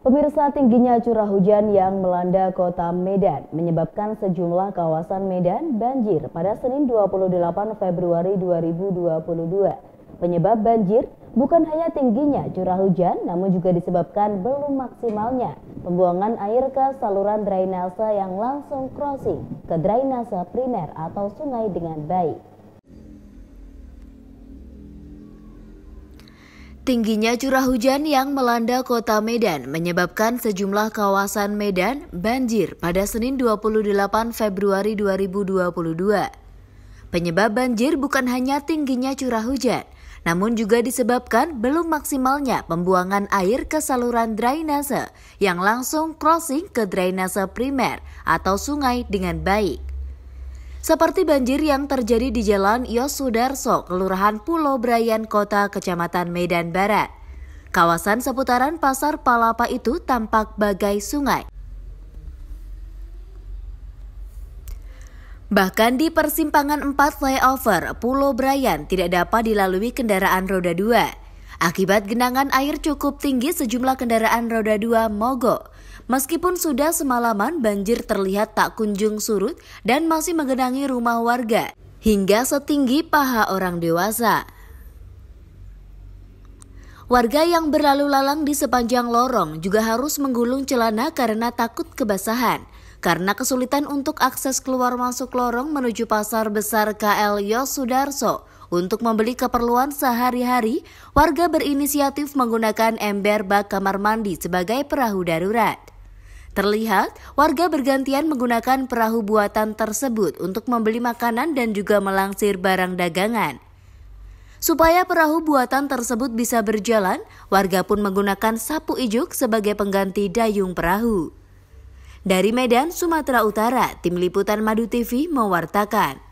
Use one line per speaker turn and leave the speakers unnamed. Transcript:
Pemirsa tingginya curah hujan yang melanda kota Medan menyebabkan sejumlah kawasan Medan banjir pada Senin 28 Februari 2022. Penyebab banjir bukan hanya tingginya curah hujan namun juga disebabkan belum maksimalnya pembuangan air ke saluran drainase yang langsung crossing ke drainase primer atau sungai dengan baik. Tingginya curah hujan yang melanda kota Medan menyebabkan sejumlah kawasan Medan banjir pada Senin 28 Februari 2022. Penyebab banjir bukan hanya tingginya curah hujan, namun juga disebabkan belum maksimalnya pembuangan air ke saluran drainase yang langsung crossing ke drainase primer atau sungai dengan baik seperti banjir yang terjadi di Jalan Yosudarso, Kelurahan Pulau Brayan, Kota Kecamatan Medan Barat. Kawasan seputaran Pasar Palapa itu tampak bagai sungai. Bahkan di persimpangan 4 flyover Pulau Brayan tidak dapat dilalui kendaraan roda 2. Akibat genangan air cukup tinggi sejumlah kendaraan roda 2 mogok Meskipun sudah semalaman banjir terlihat tak kunjung surut dan masih menggenangi rumah warga hingga setinggi paha orang dewasa. Warga yang berlalu lalang di sepanjang lorong juga harus menggulung celana karena takut kebasahan. Karena kesulitan untuk akses keluar masuk lorong menuju pasar besar KL Yosudarso untuk membeli keperluan sehari-hari, warga berinisiatif menggunakan ember bak kamar mandi sebagai perahu darurat. Terlihat, warga bergantian menggunakan perahu buatan tersebut untuk membeli makanan dan juga melangsir barang dagangan. Supaya perahu buatan tersebut bisa berjalan, warga pun menggunakan sapu ijuk sebagai pengganti dayung perahu. Dari Medan, Sumatera Utara, Tim Liputan Madu TV mewartakan.